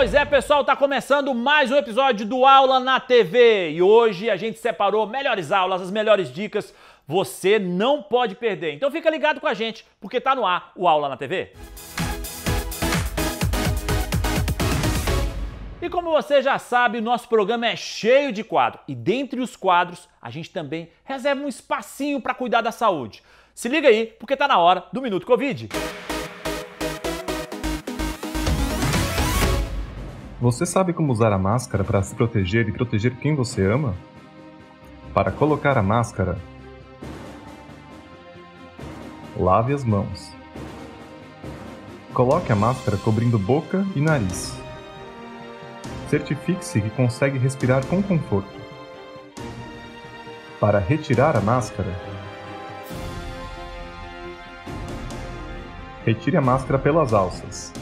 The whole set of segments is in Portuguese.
Pois é, pessoal, tá começando mais um episódio do Aula na TV. E hoje a gente separou melhores aulas, as melhores dicas. Você não pode perder. Então fica ligado com a gente, porque tá no ar o Aula na TV. E como você já sabe, o nosso programa é cheio de quadros. E dentre os quadros, a gente também reserva um espacinho para cuidar da saúde. Se liga aí, porque tá na hora do Minuto Covid. Música Você sabe como usar a máscara para se proteger e proteger quem você ama? Para colocar a máscara, lave as mãos. Coloque a máscara cobrindo boca e nariz. Certifique-se que consegue respirar com conforto. Para retirar a máscara, retire a máscara pelas alças.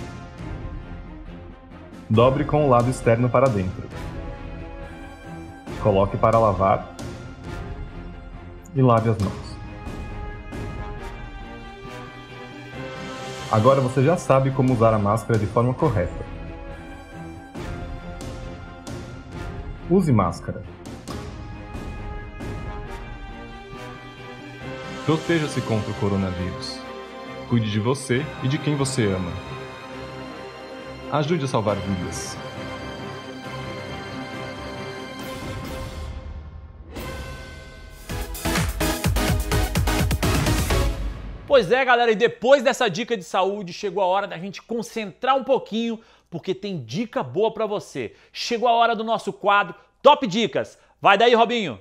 Dobre com o lado externo para dentro. Coloque para lavar e lave as mãos. Agora você já sabe como usar a máscara de forma correta. Use máscara. Proteja-se contra o coronavírus. Cuide de você e de quem você ama. Ajude a salvar vidas. Pois é, galera, e depois dessa dica de saúde, chegou a hora da gente concentrar um pouquinho, porque tem dica boa para você. Chegou a hora do nosso quadro Top Dicas. Vai daí, Robinho!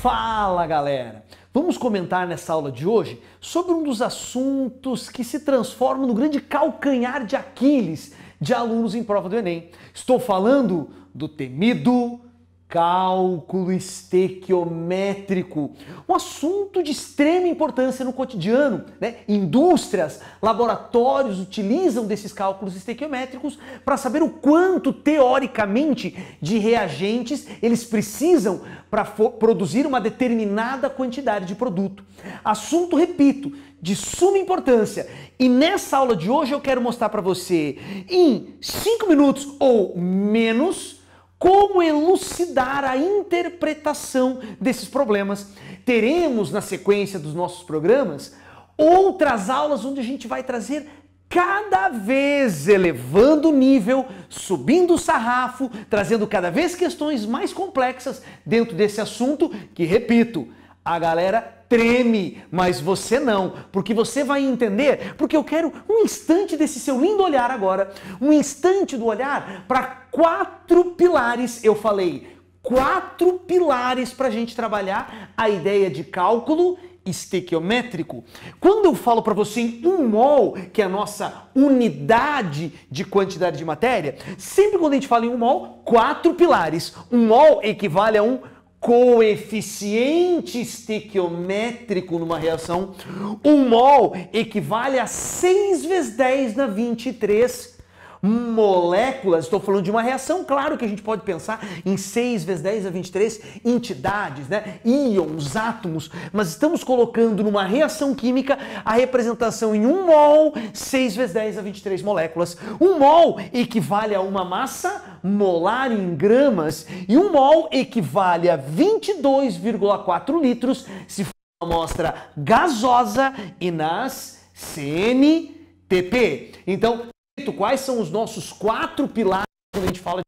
Fala, galera! Vamos comentar nessa aula de hoje sobre um dos assuntos que se transforma no grande calcanhar de Aquiles de alunos em prova do Enem. Estou falando do temido cálculo estequiométrico, um assunto de extrema importância no cotidiano. Né? Indústrias, laboratórios utilizam desses cálculos estequiométricos para saber o quanto, teoricamente, de reagentes eles precisam para produzir uma determinada quantidade de produto. Assunto, repito, de suma importância. E nessa aula de hoje eu quero mostrar para você, em 5 minutos ou menos, como elucidar a interpretação desses problemas. Teremos na sequência dos nossos programas outras aulas onde a gente vai trazer cada vez elevando o nível, subindo o sarrafo, trazendo cada vez questões mais complexas dentro desse assunto que, repito, a galera treme, mas você não, porque você vai entender, porque eu quero um instante desse seu lindo olhar agora, um instante do olhar para quatro pilares, eu falei, quatro pilares para a gente trabalhar a ideia de cálculo estequiométrico. Quando eu falo para você em um mol, que é a nossa unidade de quantidade de matéria, sempre quando a gente fala em um mol, quatro pilares. Um mol equivale a um coeficiente estequiométrico numa reação, um mol equivale a 6 vezes 10 na 23 moléculas, estou falando de uma reação, claro que a gente pode pensar em 6 vezes 10 a 23 entidades, né? íons, átomos, mas estamos colocando numa reação química a representação em 1 mol, 6 vezes 10 a 23 moléculas. 1 mol equivale a uma massa molar em gramas e 1 mol equivale a 22,4 litros se for uma amostra gasosa e nas CNTP. Então, quais são os nossos quatro pilares quando a gente fala de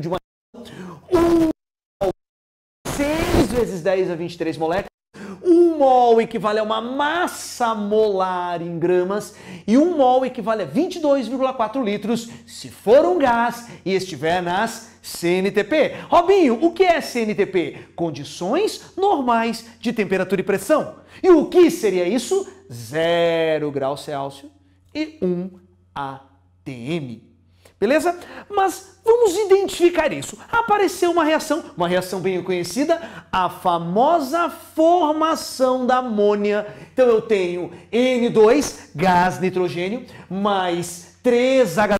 de uma um mol 6 vezes 10 a 23 moléculas. Um mol equivale a uma massa molar em gramas e um mol equivale a 22,4 litros se for um gás e estiver nas CNTP. Robinho, o que é CNTP? Condições normais de temperatura e pressão. E o que seria isso? 0 graus Celsius e 1 ATM. Beleza? Mas vamos identificar isso. Apareceu uma reação, uma reação bem conhecida, a famosa formação da amônia. Então eu tenho N2, gás nitrogênio, mais 3H2,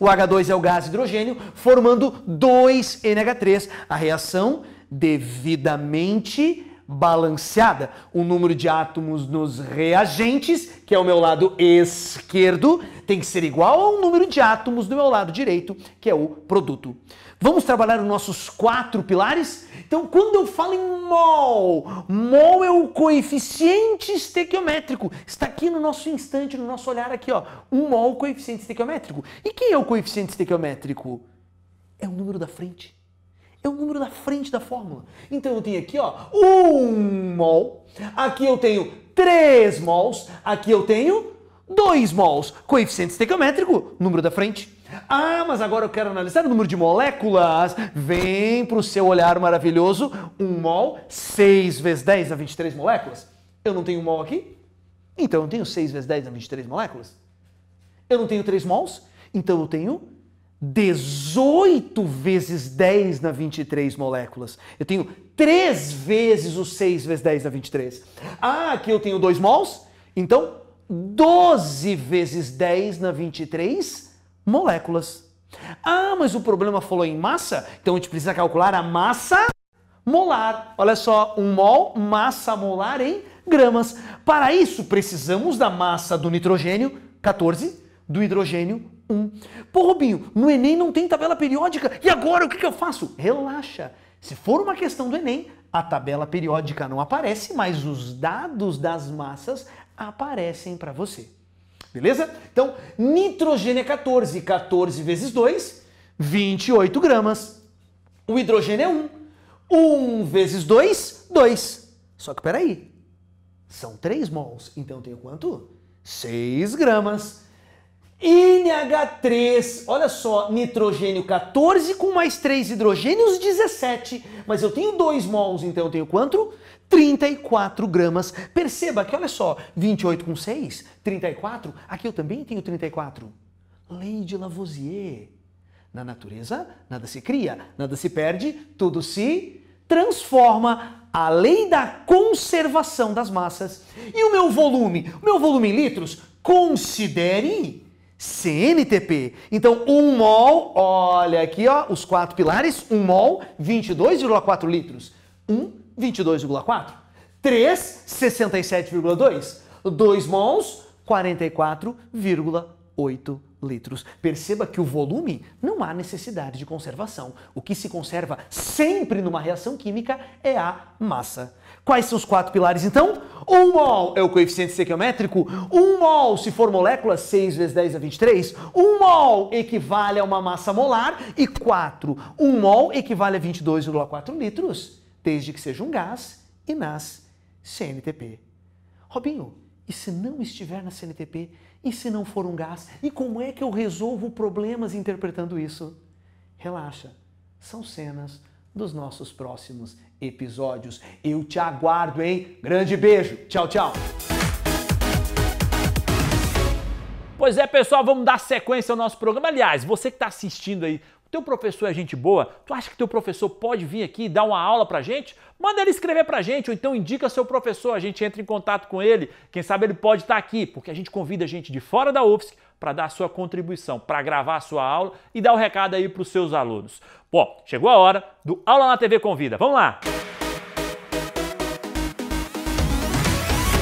o H2 é o gás hidrogênio, formando 2NH3. A reação devidamente balanceada. O número de átomos nos reagentes, que é o meu lado esquerdo, tem que ser igual ao número de átomos do meu lado direito, que é o produto. Vamos trabalhar os nossos quatro pilares? Então, quando eu falo em mol, mol é o coeficiente estequiométrico. Está aqui no nosso instante, no nosso olhar aqui, ó. Um mol coeficiente estequiométrico. E quem é o coeficiente estequiométrico? É o número da frente é o número da frente da fórmula. Então eu tenho aqui, ó, 1 um mol, aqui eu tenho 3 mols, aqui eu tenho 2 mols. Coeficiente estequiométrico, número da frente. Ah, mas agora eu quero analisar o número de moléculas. Vem para o seu olhar maravilhoso, 1 um mol, 6 vezes 10 a 23 moléculas. Eu não tenho um mol aqui, então eu tenho 6 vezes 10 a 23 moléculas. Eu não tenho 3 mols, então eu tenho 18 vezes 10 na 23 moléculas. Eu tenho 3 vezes o 6 vezes 10 na 23. Ah, aqui eu tenho 2 mols, então 12 vezes 10 na 23 moléculas. Ah, mas o problema falou em massa, então a gente precisa calcular a massa molar. Olha só, 1 mol, massa molar em gramas. Para isso, precisamos da massa do nitrogênio, 14, do hidrogênio, um. Pô, Robinho, no Enem não tem tabela periódica. E agora o que, que eu faço? Relaxa. Se for uma questão do Enem, a tabela periódica não aparece, mas os dados das massas aparecem para você. Beleza? Então, nitrogênio é 14. 14 vezes 2, 28 gramas. O hidrogênio é 1. 1 vezes 2, 2. Só que peraí, são 3 mols. Então, eu tenho quanto? 6 gramas. NH3, olha só, nitrogênio 14 com mais 3 hidrogênios, 17. Mas eu tenho 2 mols, então eu tenho quanto? 34 gramas. Perceba que, olha só, 28 com 6, 34. Aqui eu também tenho 34. Lei de Lavoisier. Na natureza, nada se cria, nada se perde, tudo se transforma. A lei da conservação das massas. E o meu volume? O meu volume em litros? Considere CNTP. Então, 1 um mol, olha aqui, ó, os quatro pilares, 1 um mol, 22,4 litros. 1, um, 22,4. 3, 67,2. 2 mols, 44,8 litros. Perceba que o volume não há necessidade de conservação. O que se conserva sempre numa reação química é a massa Quais são os quatro pilares então? 1 mol é o coeficiente sequiométrico, 1 mol se for molécula, 6 vezes 10 a 23, 1 mol equivale a uma massa molar e 4, 1 mol equivale a 22,4 litros, desde que seja um gás e nas CNTP. Robinho, e se não estiver na CNTP? E se não for um gás? E como é que eu resolvo problemas interpretando isso? Relaxa, são cenas dos nossos próximos episódios. Eu te aguardo, hein? Grande beijo. Tchau, tchau. Pois é, pessoal, vamos dar sequência ao nosso programa. Aliás, você que está assistindo aí, o teu professor é gente boa? Tu acha que teu professor pode vir aqui e dar uma aula pra gente? Manda ele escrever pra gente, ou então indica seu professor, a gente entra em contato com ele. Quem sabe ele pode estar tá aqui, porque a gente convida gente de fora da UFSC para dar a sua contribuição, para gravar a sua aula e dar o um recado aí para os seus alunos. Bom, chegou a hora do Aula na TV Convida. Vamos lá!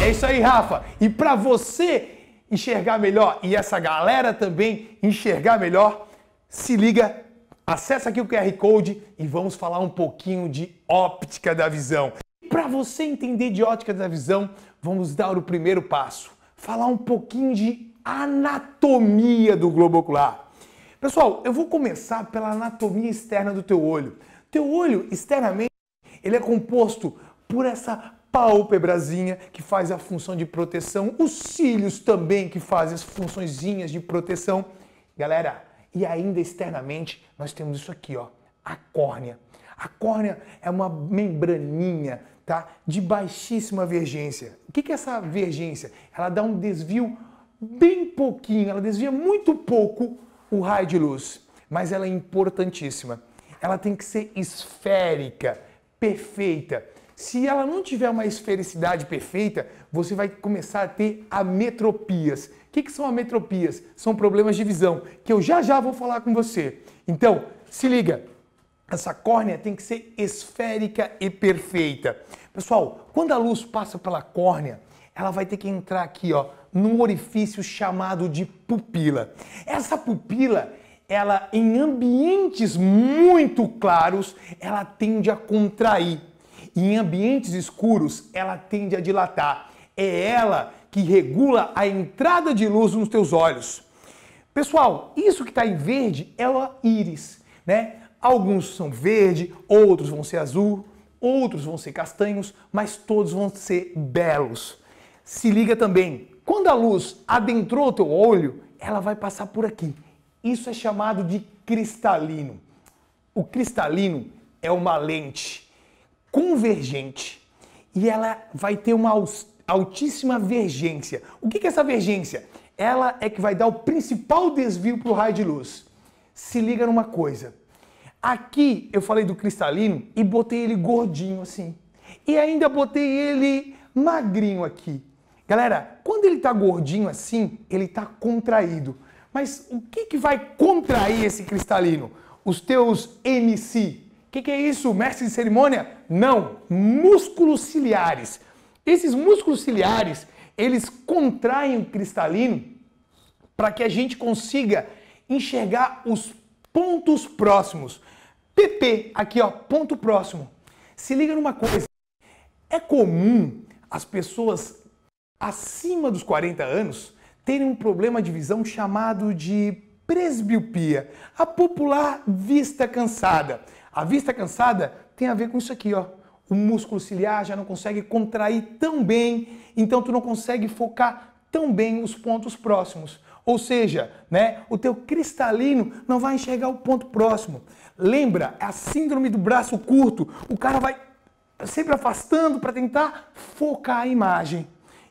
É isso aí, Rafa. E para você enxergar melhor e essa galera também enxergar melhor, se liga, acessa aqui o QR Code e vamos falar um pouquinho de óptica da visão. Para você entender de óptica da visão, vamos dar o primeiro passo, falar um pouquinho de anatomia do globo ocular. Pessoal, eu vou começar pela anatomia externa do teu olho. Teu olho, externamente, ele é composto por essa pálpebrazinha que faz a função de proteção, os cílios também que fazem as funções de proteção. Galera, e ainda externamente nós temos isso aqui, ó, a córnea. A córnea é uma membraninha, tá? De baixíssima vergência. O que é essa vergência? Ela dá um desvio bem pouquinho, ela desvia muito pouco o raio de luz, mas ela é importantíssima. Ela tem que ser esférica, perfeita. Se ela não tiver uma esfericidade perfeita, você vai começar a ter ametropias. O que, que são ametropias? São problemas de visão, que eu já já vou falar com você. Então, se liga, essa córnea tem que ser esférica e perfeita. Pessoal, quando a luz passa pela córnea, ela vai ter que entrar aqui ó, num orifício chamado de pupila. Essa pupila, ela em ambientes muito claros, ela tende a contrair. Em ambientes escuros, ela tende a dilatar. É ela que regula a entrada de luz nos teus olhos. Pessoal, isso que está em verde é o íris, né? Alguns são verde, outros vão ser azul, outros vão ser castanhos, mas todos vão ser belos. Se liga também, quando a luz adentrou o teu olho, ela vai passar por aqui. Isso é chamado de cristalino. O cristalino é uma lente convergente e ela vai ter uma altíssima vergência. O que é essa vergência? Ela é que vai dar o principal desvio para o raio de luz. Se liga numa coisa. Aqui eu falei do cristalino e botei ele gordinho assim. E ainda botei ele magrinho aqui. Galera, quando ele está gordinho assim, ele está contraído. Mas o que, que vai contrair esse cristalino? Os teus MC. O que, que é isso, mestre de cerimônia? Não, músculos ciliares. Esses músculos ciliares, eles contraem o cristalino para que a gente consiga enxergar os pontos próximos. PP, aqui ó, ponto próximo. Se liga numa coisa. É comum as pessoas acima dos 40 anos terem um problema de visão chamado de presbiopia, a popular vista cansada. A vista cansada tem a ver com isso aqui, ó. O músculo ciliar já não consegue contrair tão bem, então tu não consegue focar tão bem os pontos próximos. Ou seja, né, o teu cristalino não vai enxergar o ponto próximo. Lembra é a síndrome do braço curto? O cara vai sempre afastando para tentar focar a imagem.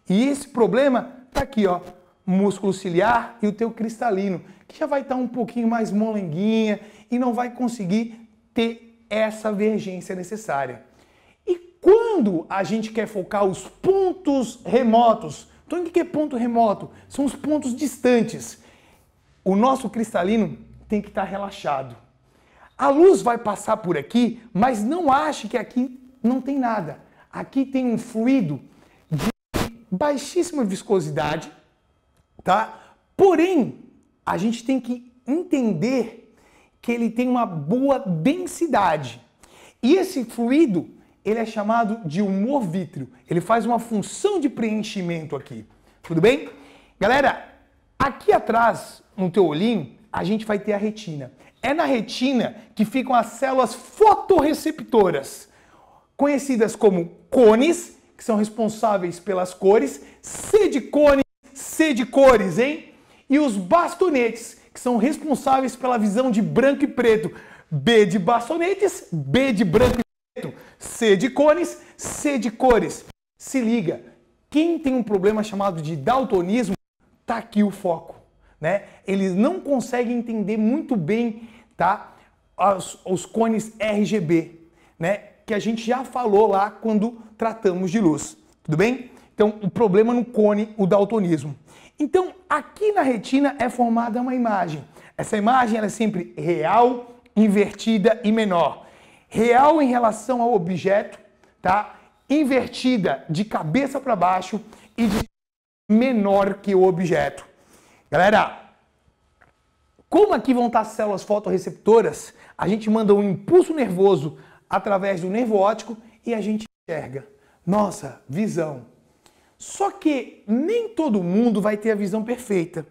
E esse problema está aqui, ó, músculo ciliar e o teu cristalino, que já vai estar tá um pouquinho mais molenguinha e não vai conseguir ter essa vergência necessária. E quando a gente quer focar os pontos remotos, então o que é ponto remoto? São os pontos distantes. O nosso cristalino tem que estar tá relaxado. A luz vai passar por aqui, mas não ache que aqui não tem nada. Aqui tem um fluido baixíssima viscosidade, tá? Porém, a gente tem que entender que ele tem uma boa densidade. E esse fluido, ele é chamado de humor vítreo. Ele faz uma função de preenchimento aqui. Tudo bem? Galera, aqui atrás, no teu olhinho, a gente vai ter a retina. É na retina que ficam as células fotorreceptoras, conhecidas como cones que são responsáveis pelas cores, C de cones, C de cores, hein? E os bastonetes, que são responsáveis pela visão de branco e preto, B de bastonetes, B de branco e preto, C de cones, C de cores. Se liga, quem tem um problema chamado de daltonismo, tá aqui o foco, né? Eles não conseguem entender muito bem, tá? Os, os cones RGB, né? Que a gente já falou lá quando tratamos de luz. Tudo bem? Então, o problema no cone, o daltonismo. Então, aqui na retina é formada uma imagem. Essa imagem é sempre real, invertida e menor. Real em relação ao objeto, tá? Invertida de cabeça para baixo e de menor que o objeto. Galera, como aqui vão estar as células fotorreceptoras, a gente manda um impulso nervoso através do nervo óptico e a gente enxerga, nossa visão. Só que nem todo mundo vai ter a visão perfeita.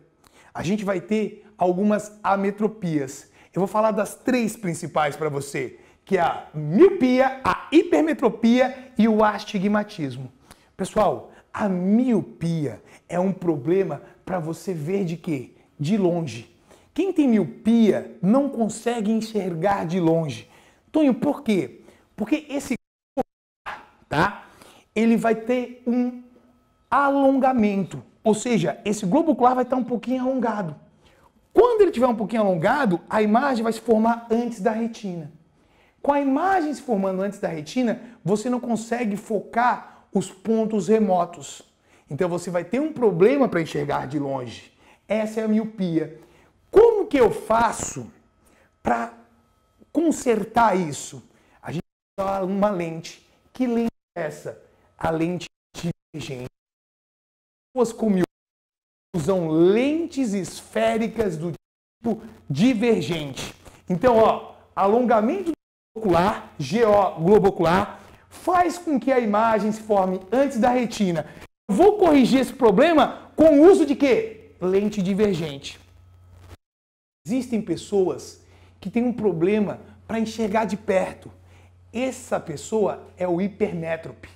A gente vai ter algumas ametropias. Eu vou falar das três principais para você, que é a miopia, a hipermetropia e o astigmatismo. Pessoal, a miopia é um problema para você ver de quê? De longe. Quem tem miopia não consegue enxergar de longe. Tonho, por quê? Porque esse tá? Ele vai ter um alongamento, ou seja, esse globo ocular vai estar um pouquinho alongado. Quando ele tiver um pouquinho alongado, a imagem vai se formar antes da retina. Com a imagem se formando antes da retina, você não consegue focar os pontos remotos. Então você vai ter um problema para enxergar de longe. Essa é a miopia. Como que eu faço para consertar isso? A gente usa uma lente. Que lente essa? A lente divergente. Pessoas com usam lentes esféricas do tipo divergente. Então, ó, alongamento ocular, GO globo ocular, faz com que a imagem se forme antes da retina. vou corrigir esse problema com o uso de quê? Lente divergente. Existem pessoas que têm um problema para enxergar de perto. Essa pessoa é o hipermétrope.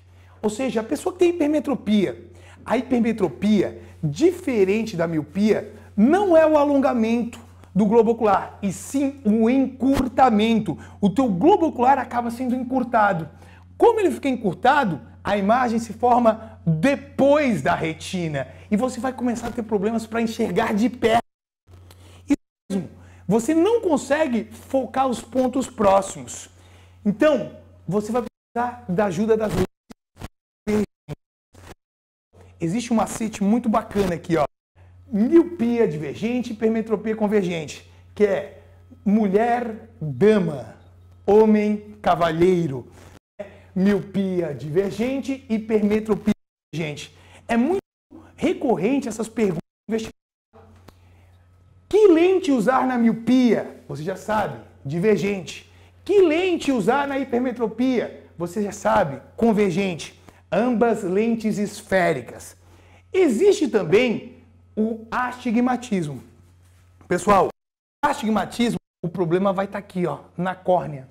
Ou seja, a pessoa que tem hipermetropia. A hipermetropia, diferente da miopia, não é o alongamento do globo ocular, e sim o encurtamento. O teu globo ocular acaba sendo encurtado. Como ele fica encurtado, a imagem se forma depois da retina e você vai começar a ter problemas para enxergar de perto. E mesmo, você não consegue focar os pontos próximos. Então, você vai precisar da ajuda das Existe um macete muito bacana aqui, ó. Miopia divergente e hipermetropia convergente, que é mulher, dama, homem, cavalheiro. É miopia divergente e hipermetropia convergente. É muito recorrente essas perguntas Que lente usar na miopia? Você já sabe, divergente. Que lente usar na hipermetropia? Você já sabe, convergente, ambas lentes esféricas. Existe também o astigmatismo. Pessoal, astigmatismo, o problema vai estar tá aqui, ó, na córnea.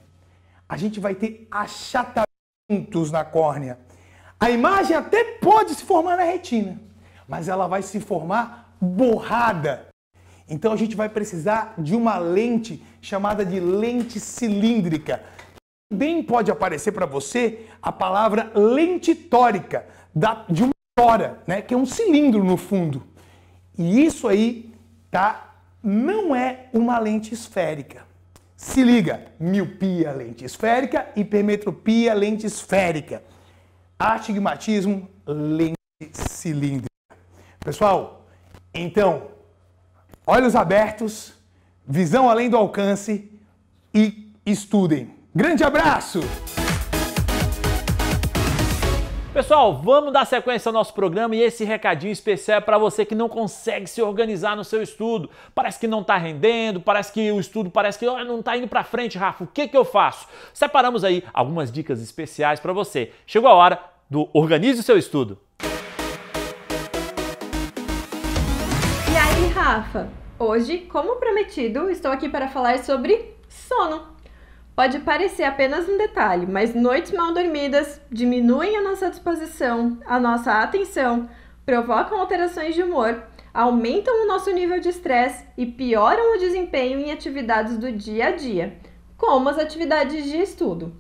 A gente vai ter achatamentos na córnea. A imagem até pode se formar na retina, mas ela vai se formar borrada. Então a gente vai precisar de uma lente chamada de lente cilíndrica. Bem pode aparecer para você a palavra lente tórica, da, de uma tora, né, que é um cilindro no fundo. E isso aí tá, não é uma lente esférica. Se liga, miopia lente esférica, hipermetropia lente esférica, astigmatismo lente cilíndrica. Pessoal, então, olhos abertos, visão além do alcance e estudem. Grande abraço! Pessoal, vamos dar sequência ao nosso programa e esse recadinho especial é para você que não consegue se organizar no seu estudo. Parece que não está rendendo, parece que o estudo parece que oh, não está indo para frente, Rafa. O que, que eu faço? Separamos aí algumas dicas especiais para você. Chegou a hora do Organize o seu estudo. E aí, Rafa? Hoje, como prometido, estou aqui para falar sobre sono. Pode parecer apenas um detalhe, mas noites mal dormidas diminuem a nossa disposição, a nossa atenção, provocam alterações de humor, aumentam o nosso nível de estresse e pioram o desempenho em atividades do dia a dia, como as atividades de estudo.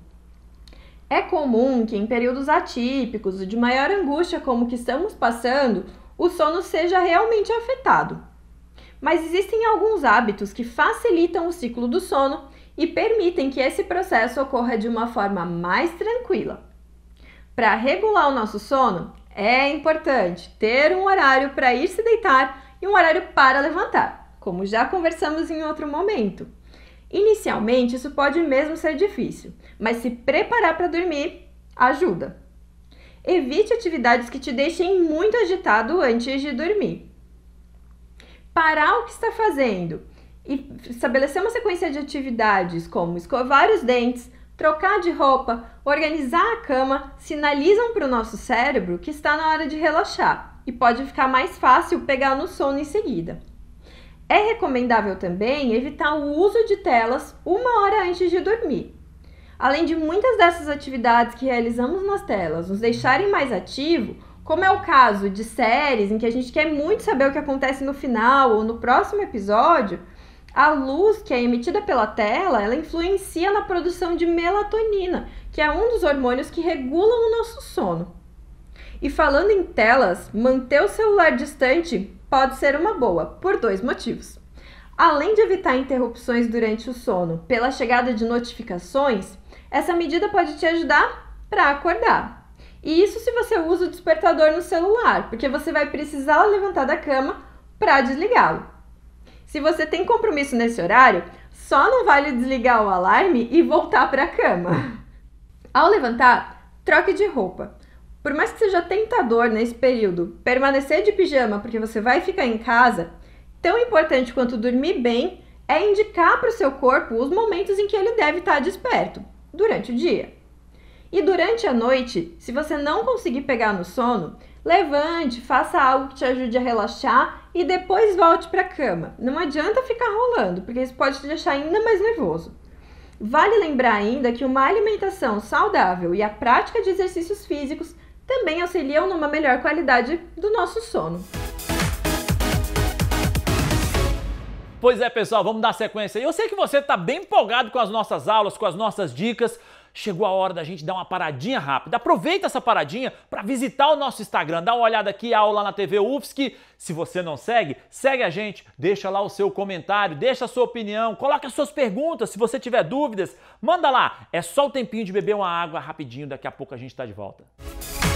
É comum que em períodos atípicos, de maior angústia como o que estamos passando, o sono seja realmente afetado mas existem alguns hábitos que facilitam o ciclo do sono e permitem que esse processo ocorra de uma forma mais tranquila. Para regular o nosso sono, é importante ter um horário para ir se deitar e um horário para levantar, como já conversamos em outro momento. Inicialmente, isso pode mesmo ser difícil, mas se preparar para dormir ajuda. Evite atividades que te deixem muito agitado antes de dormir parar o que está fazendo e estabelecer uma sequência de atividades como escovar os dentes, trocar de roupa, organizar a cama, sinalizam para o nosso cérebro que está na hora de relaxar e pode ficar mais fácil pegar no sono em seguida. É recomendável também evitar o uso de telas uma hora antes de dormir. Além de muitas dessas atividades que realizamos nas telas nos deixarem mais ativo, como é o caso de séries em que a gente quer muito saber o que acontece no final ou no próximo episódio, a luz que é emitida pela tela, ela influencia na produção de melatonina, que é um dos hormônios que regulam o nosso sono. E falando em telas, manter o celular distante pode ser uma boa, por dois motivos. Além de evitar interrupções durante o sono pela chegada de notificações, essa medida pode te ajudar para acordar. E isso se você usa o despertador no celular, porque você vai precisar levantar da cama para desligá-lo. Se você tem compromisso nesse horário, só não vale desligar o alarme e voltar para a cama. Ao levantar, troque de roupa. Por mais que seja tentador nesse período permanecer de pijama porque você vai ficar em casa, tão importante quanto dormir bem é indicar para o seu corpo os momentos em que ele deve estar tá desperto durante o dia. E durante a noite, se você não conseguir pegar no sono, levante, faça algo que te ajude a relaxar e depois volte para a cama. Não adianta ficar rolando, porque isso pode te deixar ainda mais nervoso. Vale lembrar ainda que uma alimentação saudável e a prática de exercícios físicos também auxiliam numa melhor qualidade do nosso sono. Pois é, pessoal, vamos dar sequência. Eu sei que você está bem empolgado com as nossas aulas, com as nossas dicas, chegou a hora da gente dar uma paradinha rápida. Aproveita essa paradinha para visitar o nosso Instagram, dá uma olhada aqui, aula na TV UFSC. Se você não segue, segue a gente, deixa lá o seu comentário, deixa a sua opinião, coloca as suas perguntas, se você tiver dúvidas, manda lá. É só o tempinho de beber uma água rapidinho, daqui a pouco a gente está de volta. Música